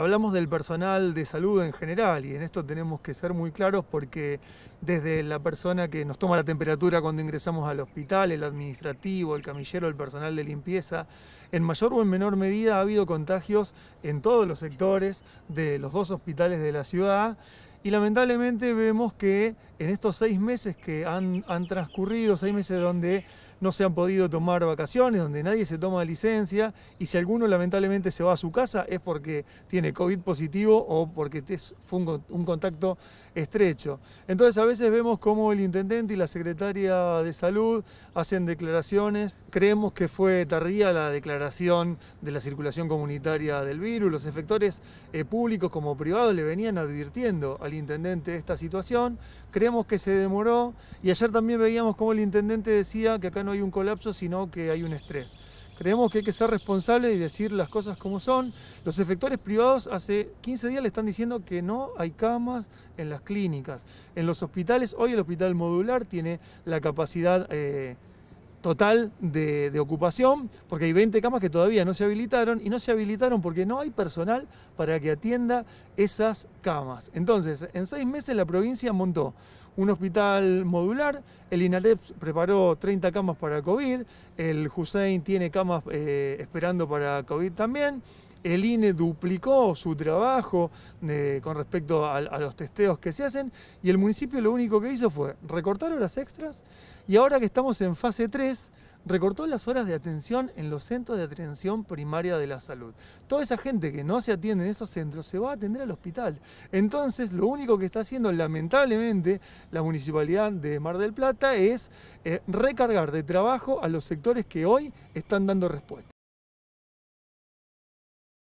Hablamos del personal de salud en general y en esto tenemos que ser muy claros porque desde la persona que nos toma la temperatura cuando ingresamos al hospital, el administrativo, el camillero, el personal de limpieza, en mayor o en menor medida ha habido contagios en todos los sectores de los dos hospitales de la ciudad y lamentablemente vemos que en estos seis meses que han, transcurrido, seis meses donde no se han podido tomar vacaciones, donde nadie se toma licencia, y si alguno lamentablemente se va a su casa es porque tiene COVID positivo o porque fue un, contacto estrecho. Entonces a veces vemos cómo el intendente y la secretaria de salud hacen declaraciones. Creemos que fue tardía la declaración de la circulación comunitaria del virus. Los efectores eh, públicos como privados le venían advirtiendo al intendente esta situación. Creemos que se demoró y ayer también veíamos como el intendente decía que acá no hay un colapso, sino que hay un estrés. Creemos que hay que ser responsables y decir las cosas como son. Los efectores privados hace 15 días le están diciendo que no hay camas en las clínicas, en los hospitales. Hoy el hospital modular tiene la capacidad... Eh, total de, ocupación, porque hay 20 camas que todavía no se habilitaron y no se habilitaron porque no hay personal para que atienda esas camas. Entonces, en seis meses la provincia montó un hospital modular, el inalep preparó 30 camas para COVID, el Hussein tiene camas eh, esperando para COVID también el INE duplicó su trabajo eh, con respecto a, los testeos que se hacen y el municipio lo único que hizo fue recortar horas extras y ahora que estamos en fase 3, recortó las horas de atención en los centros de atención primaria de la salud. Toda esa gente que no se atiende en esos centros se va a atender al hospital. Entonces, lo único que está haciendo, lamentablemente, la municipalidad de Mar del Plata es eh, recargar de trabajo a los sectores que hoy están dando respuesta.